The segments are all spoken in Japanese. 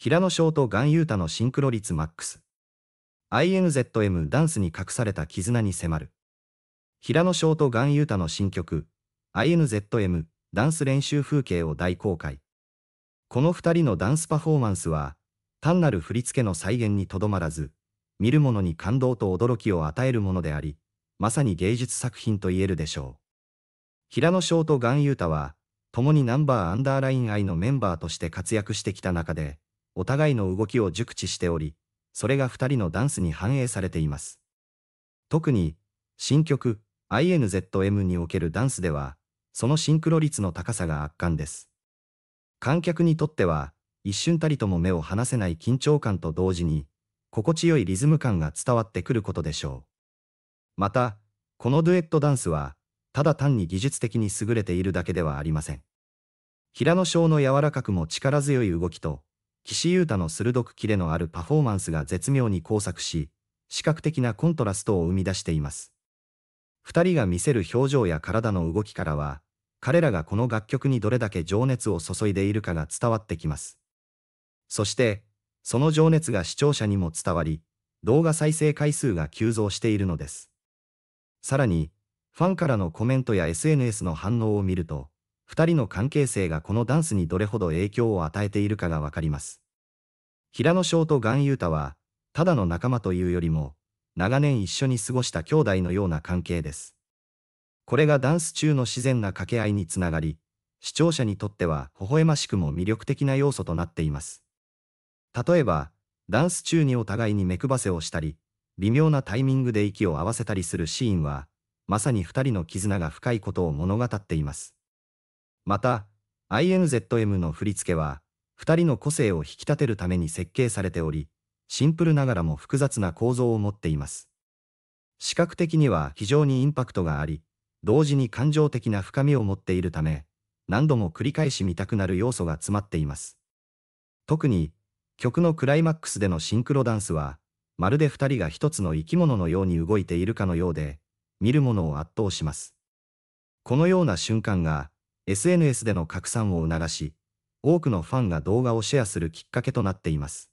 平野翔とガンユータのシンクロ率マックス。INZM ダンスに隠された絆に迫る。平野翔とガンユータの新曲、INZM ダンス練習風景を大公開。この二人のダンスパフォーマンスは、単なる振り付けの再現にとどまらず、見る者に感動と驚きを与えるものであり、まさに芸術作品と言えるでしょう。平野翔とガンユータは、共にナンバーアンダーライン愛のメンバーとして活躍してきた中で、お互いの動きを熟知しており、それが2人のダンスに反映されています。特に、新曲、INZM におけるダンスでは、そのシンクロ率の高さが圧巻です。観客にとっては、一瞬たりとも目を離せない緊張感と同時に、心地よいリズム感が伝わってくることでしょう。また、このデュエットダンスは、ただ単に技術的に優れているだけではありません。平野翔の柔らかくも力強い動きと、岸優太の鋭くキレのあるパフォーマンスが絶妙に交錯し、視覚的なコントラストを生み出しています。二人が見せる表情や体の動きからは、彼らがこの楽曲にどれだけ情熱を注いでいるかが伝わってきます。そして、その情熱が視聴者にも伝わり、動画再生回数が急増しているのです。さらに、ファンからのコメントや SNS の反応を見ると、二人の関係性がこのダンスにどれほど影響を与えているかがわかります。平野翔と岩優太は、ただの仲間というよりも、長年一緒に過ごした兄弟のような関係です。これがダンス中の自然な掛け合いにつながり、視聴者にとっては微笑ましくも魅力的な要素となっています。例えば、ダンス中にお互いに目くばせをしたり、微妙なタイミングで息を合わせたりするシーンは、まさに二人の絆が深いことを物語っています。また、INZM の振り付けは、二人の個性を引き立てるために設計されており、シンプルながらも複雑な構造を持っています。視覚的には非常にインパクトがあり、同時に感情的な深みを持っているため、何度も繰り返し見たくなる要素が詰まっています。特に、曲のクライマックスでのシンクロダンスは、まるで二人が一つの生き物のように動いているかのようで、見るものを圧倒します。このような瞬間が、SNS での拡散を促し、多くのファンが動画をシェアするきっかけとなっています。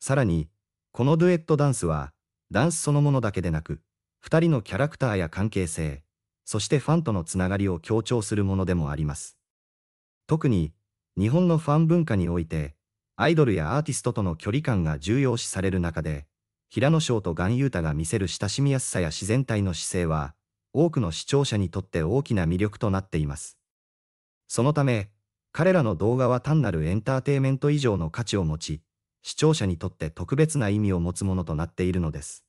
さらに、このデュエットダンスは、ダンスそのものだけでなく、2人のキャラクターや関係性、そしてファンとのつながりを強調するものでもあります。特に、日本のファン文化において、アイドルやアーティストとの距離感が重要視される中で、平野翔と岩優太が見せる親しみやすさや自然体の姿勢は、多くの視聴者にとって大きな魅力となっています。そのため、彼らの動画は単なるエンターテイメント以上の価値を持ち、視聴者にとって特別な意味を持つものとなっているのです。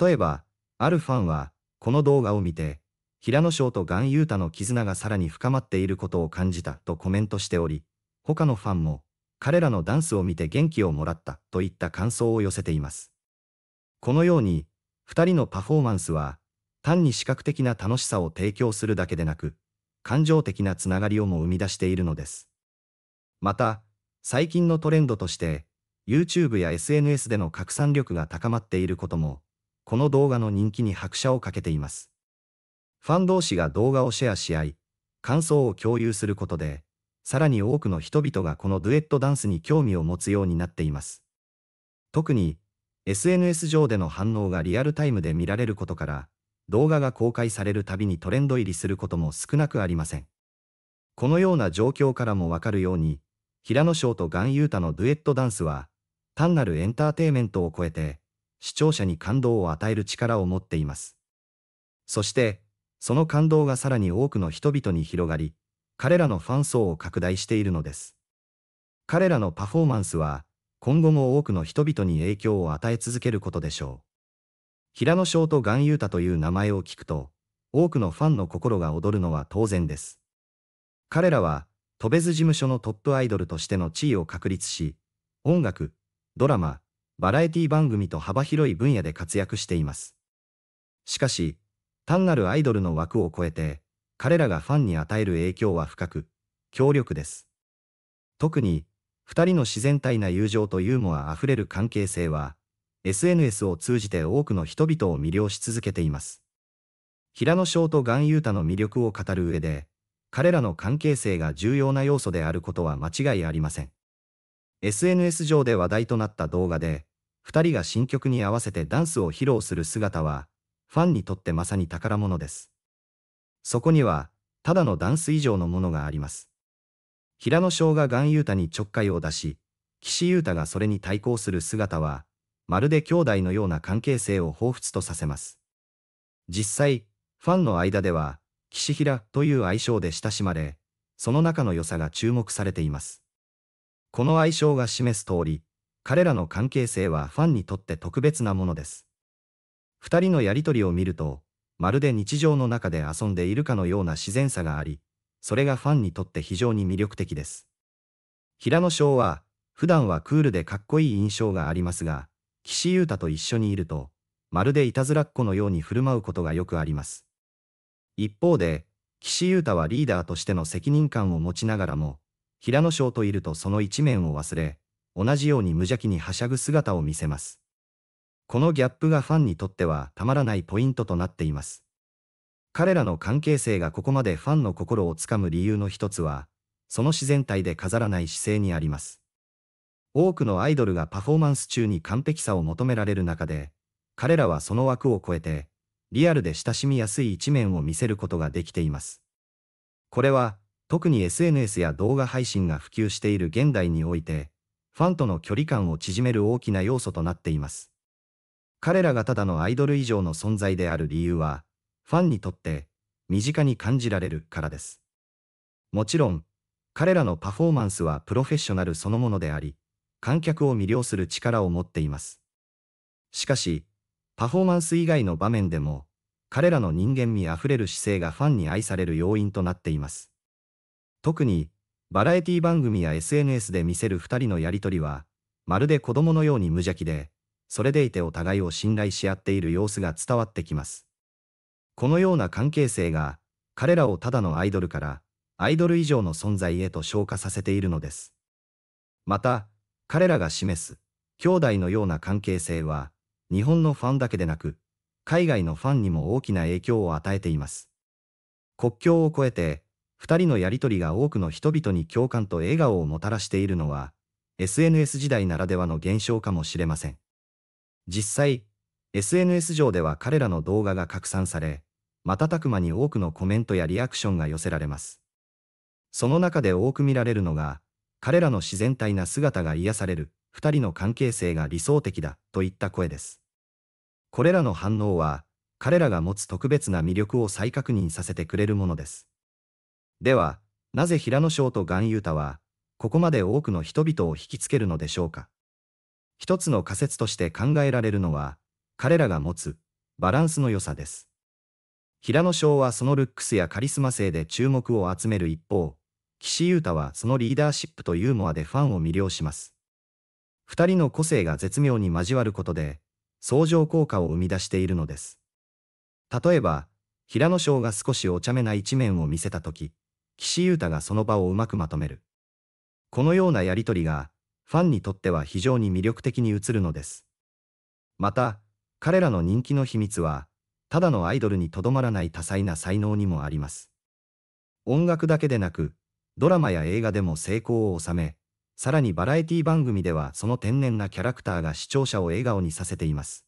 例えば、あるファンは、この動画を見て、平野翔とガン・ユータの絆がさらに深まっていることを感じたとコメントしており、他のファンも、彼らのダンスを見て元気をもらったといった感想を寄せています。このように、2人のパフォーマンスは、単に視覚的な楽しさを提供するだけでなく、感情的なつながりをも生み出しているのです。また、最近のトレンドとして、YouTube や SNS での拡散力が高まっていることも、この動画の人気に拍車をかけています。ファン同士が動画をシェアし合い、感想を共有することで、さらに多くの人々がこのデュエットダンスに興味を持つようになっています。特に、SNS 上での反応がリアルタイムで見られることから、動画が公開されるたびにトレンド入りすることも少なくありません。このような状況からもわかるように、平野翔と岩優太のデュエットダンスは、単なるエンターテイメントを超えて、視聴者に感動を与える力を持っています。そして、その感動がさらに多くの人々に広がり、彼らのファン層を拡大しているのです。彼らのパフォーマンスは、今後も多くの人々に影響を与え続けることでしょう。平野翔と岩優太という名前を聞くと、多くのファンの心が躍るのは当然です。彼らは、トベズ事務所のトップアイドルとしての地位を確立し、音楽、ドラマ、バラエティ番組と幅広い分野で活躍しています。しかし、単なるアイドルの枠を超えて、彼らがファンに与える影響は深く、強力です。特に、二人の自然体な友情とユーモア溢れる関係性は、SNS を通じて多くの人々を魅了し続けています。平野翔と岩優太の魅力を語る上で、彼らの関係性が重要な要素であることは間違いありません。SNS 上で話題となった動画で、2人が新曲に合わせてダンスを披露する姿は、ファンにとってまさに宝物です。そこには、ただのダンス以上のものがあります。平野翔が岩優太にちょっかいを出し、岸優太がそれに対抗する姿は、まるで兄弟のような関係性を彷彿とさせます。実際、ファンの間では、岸平という愛称で親しまれ、その中の良さが注目されています。この愛称が示す通り、彼らの関係性はファンにとって特別なものです。二人のやりとりを見ると、まるで日常の中で遊んでいるかのような自然さがあり、それがファンにとって非常に魅力的です。平野翔は、普段はクールでかっこいい印象がありますが、岸優太と一緒にいると、まるでいたずらっ子のように振る舞うことがよくあります。一方で、岸優太はリーダーとしての責任感を持ちながらも、平野翔といるとその一面を忘れ、同じように無邪気にはしゃぐ姿を見せます。このギャップがファンにとってはたまらないポイントとなっています。彼らの関係性がここまでファンの心をつかむ理由の一つは、その自然体で飾らない姿勢にあります。多くのアイドルがパフォーマンス中に完璧さを求められる中で、彼らはその枠を超えて、リアルで親しみやすい一面を見せることができています。これは、特に SNS や動画配信が普及している現代において、ファンとの距離感を縮める大きな要素となっています。彼らがただのアイドル以上の存在である理由は、ファンにとって身近に感じられるからです。もちろん、彼らのパフォーマンスはプロフェッショナルそのものであり、観客を魅了する力を持っています。しかし、パフォーマンス以外の場面でも、彼らの人間味あふれる姿勢がファンに愛される要因となっています。特に、バラエティ番組や SNS で見せる二人のやりとりは、まるで子供のように無邪気で、それでいてお互いを信頼し合っている様子が伝わってきます。このような関係性が、彼らをただのアイドルから、アイドル以上の存在へと昇華させているのです。また、彼らが示す兄弟のような関係性は、日本のファンだけでなく、海外のファンにも大きな影響を与えています。国境を越えて、二人のやりとりが多くの人々に共感と笑顔をもたらしているのは、SNS 時代ならではの現象かもしれません。実際、SNS 上では彼らの動画が拡散され、瞬く間に多くのコメントやリアクションが寄せられます。その中で多く見られるのが、彼らの自然体な姿が癒される、二人の関係性が理想的だ、といった声です。これらの反応は、彼らが持つ特別な魅力を再確認させてくれるものです。では、なぜ平野翔と岩優太は、ここまで多くの人々を引きつけるのでしょうか。一つの仮説として考えられるのは、彼らが持つ、バランスの良さです。平野翔はそのルックスやカリスマ性で注目を集める一方、岸優太はそのリーダーシップとユーモアでファンを魅了します。二人の個性が絶妙に交わることで、相乗効果を生み出しているのです。例えば、平野翔が少しお茶目な一面を見せたとき、岸優太がその場をうまくまとめる。このようなやりとりが、ファンにとっては非常に魅力的に映るのです。また、彼らの人気の秘密は、ただのアイドルにとどまらない多彩な才能にもあります。音楽だけでなく、ドラマや映画でも成功を収め、さらにバラエティ番組ではその天然なキャラクターが視聴者を笑顔にさせています。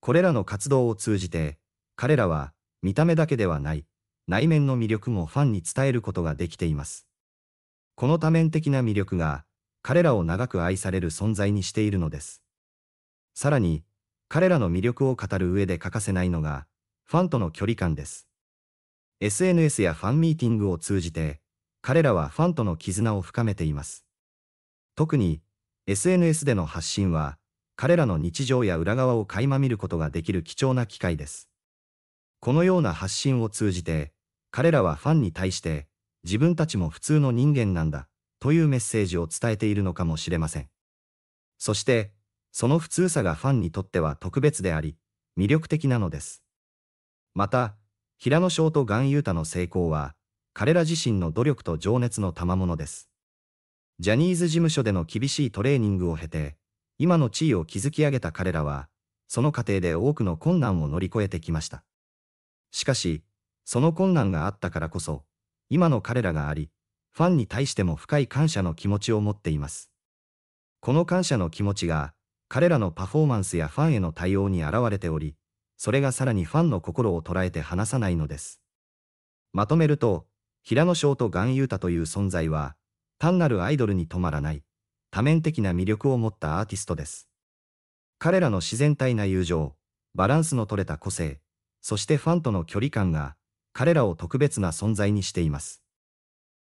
これらの活動を通じて、彼らは見た目だけではない、内面の魅力もファンに伝えることができています。この多面的な魅力が、彼らを長く愛される存在にしているのです。さらに、彼らの魅力を語る上で欠かせないのが、ファンとの距離感です。SNS やファンミーティングを通じて、彼らはファンとの絆を深めています。特に、SNS での発信は、彼らの日常や裏側を垣間見ることができる貴重な機会です。このような発信を通じて、彼らはファンに対して、自分たちも普通の人間なんだ、というメッセージを伝えているのかもしれません。そして、その普通さがファンにとっては特別であり、魅力的なのです。また、平野翔と岩優太の成功は、彼ら自身の努力と情熱の賜物です。ジャニーズ事務所での厳しいトレーニングを経て、今の地位を築き上げた彼らは、その過程で多くの困難を乗り越えてきました。しかし、その困難があったからこそ、今の彼らがあり、ファンに対しても深い感謝の気持ちを持っています。この感謝の気持ちが、彼らのパフォーマンスやファンへの対応に現れており、それがさらにファンの心を捉えて離さないのです。まとめると、平野翔と岩優太という存在は、単なるアイドルに止まらない、多面的な魅力を持ったアーティストです。彼らの自然体な友情、バランスの取れた個性、そしてファンとの距離感が、彼らを特別な存在にしています。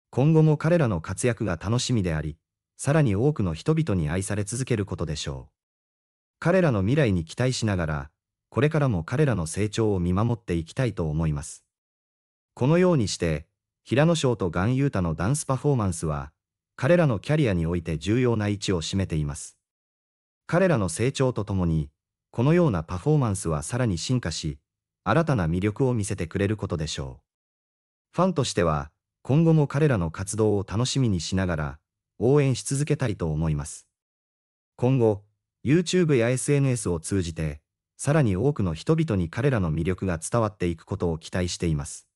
今後も彼らの活躍が楽しみであり、さらに多くの人々に愛され続けることでしょう。彼らの未来に期待しながら、これからも彼らの成長を見守っていきたいと思います。このようにして、平野翔とガンユータのダンスパフォーマンスは、彼らのキャリアにおいて重要な位置を占めています。彼らの成長とともに、このようなパフォーマンスはさらに進化し、新たな魅力を見せてくれることでしょう。ファンとしては、今後も彼らの活動を楽しみにしながら、応援し続けたいと思います。今後、YouTube や SNS を通じて、さらに多くの人々に彼らの魅力が伝わっていくことを期待しています。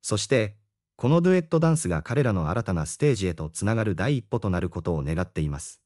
そして、このデュエットダンスが彼らの新たなステージへとつながる第一歩となることを願っています。